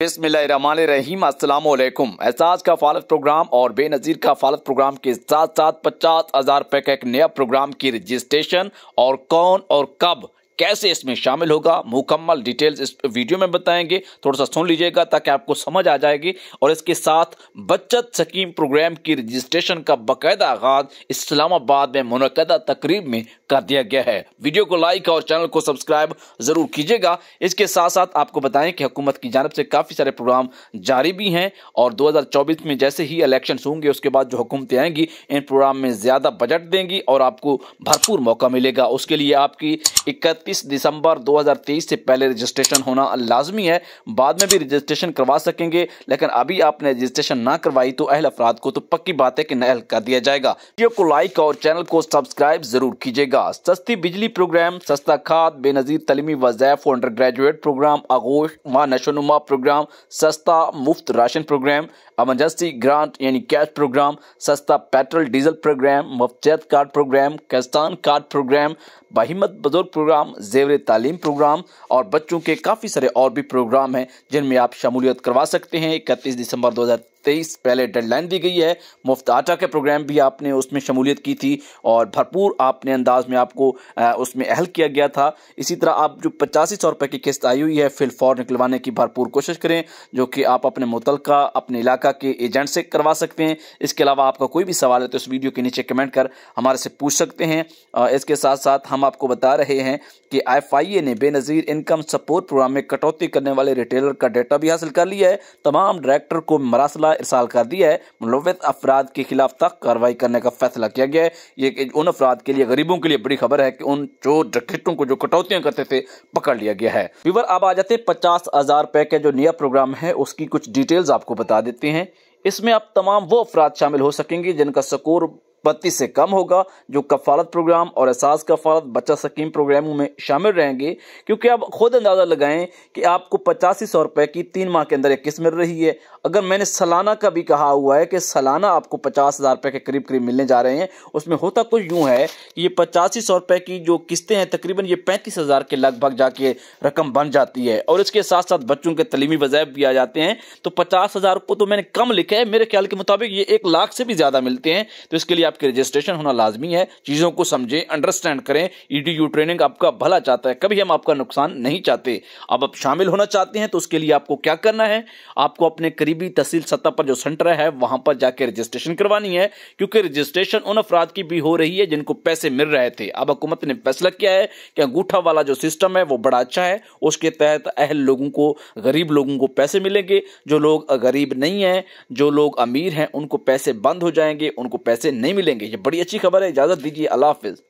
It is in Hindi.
बिस्मिल्लाम असलकुम एहसास का फालत प्रोग्राम और बेनज़ीर का फालत प्रोग्राम के साथ साथ पचास हज़ार रुपये का एक नया प्रोग्राम की रजिस्ट्रेशन और कौन और कब कैसे इसमें शामिल होगा मुकम्मल डिटेल्स इस वीडियो में बताएंगे थोड़ा सा सुन लीजिएगा ताकि आपको समझ आ जाएगी और इसके साथ बचत सकीम प्रोग्राम की रजिस्ट्रेशन का बाकायदा आगाज इस्लामाबाद में मुनदा तकरीब में कर दिया गया है वीडियो को लाइक और चैनल को सब्सक्राइब जरूर कीजिएगा इसके साथ साथ आपको बताएं कि हुकूमत की जानब से काफ़ी सारे प्रोग्राम जारी भी हैं और दो में जैसे ही इलेक्शन होंगे उसके बाद जो हुकूमतें आएंगी इन प्रोग्राम में ज़्यादा बजट देंगी और आपको भरपूर मौका मिलेगा उसके लिए आपकी इक्कत इकतीस दिसंबर 2023 से पहले रजिस्ट्रेशन होना लाजमी है बाद में भी रजिस्ट्रेशन करवा सकेंगे लेकिन अभी आपने रजिस्ट्रेशन ना करवाई तो अहल अफराद को तो पक्की बात है कि नहल कर दिया जाएगा वीडियो को लाइक और चैनल को सब्सक्राइब जरूर कीजिएगा सस्ती बिजली प्रोग्राम सस्ता खाद बेनजीर तलीमी वजैफ और अंडर ग्रेजुएट प्रोग्राम आगोश व नशोनुमा प्रोग्राम सस्ता मुफ्त राशन प्रोग्राम एमरजेंसी ग्रांट यानी कैश प्रोग्राम सस्ता पेट्रोल डीजल प्रोग्राम मुफ्त कार्ड प्रोग्राम कैस्तान कार्ड प्रोग्राम बहिमत बजुर्ग प्रोग्राम जेवर तालीम प्रोग्राम और बच्चों के काफ़ी सारे और भी प्रोग्राम हैं जिनमें आप शमूलियत करवा सकते हैं इकतीस दिसंबर दो तेईस पहले डेडलाइन दी गई है मुफ्त आटा के प्रोग्राम भी आपने उसमें शमूलियत की थी और भरपूर आपने अंदाज में आपको उसमें अहल किया गया था इसी तरह आप जो पचासी सौ रुपये की किस्त आई हुई है फिलफौर निकलवाने की भरपूर कोशिश करें जो कि आप अपने मुतलका अपने इलाका के एजेंट से करवा सकते हैं इसके अलावा आपका कोई भी सवाल है तो इस वीडियो के नीचे कमेंट कर हमारे से पूछ सकते हैं इसके साथ साथ हम आपको बता रहे हैं कि एफ ने बेनज़ीर इनकम सपोर्ट प्रोग्राम में कटौती करने वाले रिटेलर का डेटा भी हासिल कर लिया है तमाम डायरेक्टर को मरासला इरसाल कर दिया है मुलवित अफराद के खिलाफ तक कार्रवाई करने का फैसला किया गया है ये उन अफराद के लिए गरीबों के लिए बड़ी खबर है कि उन जो डकैतों को जो कटौतियां करते थे पकड़ लिया गया है विवर अब आ जाते हैं पचास हजार रुपए का जो नया प्रोग्राम है उसकी कुछ डिटेल्स आपको बता देते हैं इसमें आप तमाम वो अफराद शामिल हो सकेंगे जिनका स्कोर बत्तीस से कम होगा जो कफालत प्रोग्राम और एहसास कफालत बच्चा सकीम प्रोग्रामों में शामिल रहेंगे क्योंकि आप खुद अंदाज़ा लगाएं कि आपको पचासी सौ रुपये की तीन माह के अंदर एक किस्त मिल रही है अगर मैंने सालाना का भी कहा हुआ है कि सालाना आपको पचास हज़ार रुपये के करीब करीब मिलने जा रहे हैं उसमें होता कुछ यूँ है कि ये पचासी सौ रुपये की जो किस्तें हैं तकरीबन ये पैंतीस हज़ार के लगभग जाके रकम बन जाती है और इसके साथ साथ बच्चों के तलीमी वज़ैब भी आ जाते हैं तो पचास हज़ार को तो मैंने कम लिखा है मेरे ख्याल के मुताबिक ये एक लाख से भी ज़्यादा मिलते हैं तो इसके लिए आपकी रजिस्ट्रेशन होना लाजमी है चीज़ों को समझें अंडरस्टैंड करें ई e ट्रेनिंग आपका भला चाहता है कभी हम आपका नुकसान नहीं चाहते अब आप शामिल होना चाहते हैं तो उसके लिए आपको क्या करना है आपको अपने करीबी तहसील सतह पर जो सेंटर है वहां पर जाकर रजिस्ट्रेशन करवानी है क्योंकि रजिस्ट्रेशन उन अफराद की भी हो रही है जिनको पैसे मिल रहे थे अब हुकूमत ने फैसला किया है कि अंगूठा वाला जो सिस्टम है वो बड़ा अच्छा है उसके तहत अहल लोगों को गरीब लोगों को पैसे मिलेंगे जो लोग गरीब नहीं हैं जो लोग अमीर हैं उनको पैसे बंद हो जाएंगे उनको पैसे नहीं मिलेंगे मिलेंगे ये बड़ी अच्छी खबर है इजाज़त दीजिए अल्लाह हाफिज़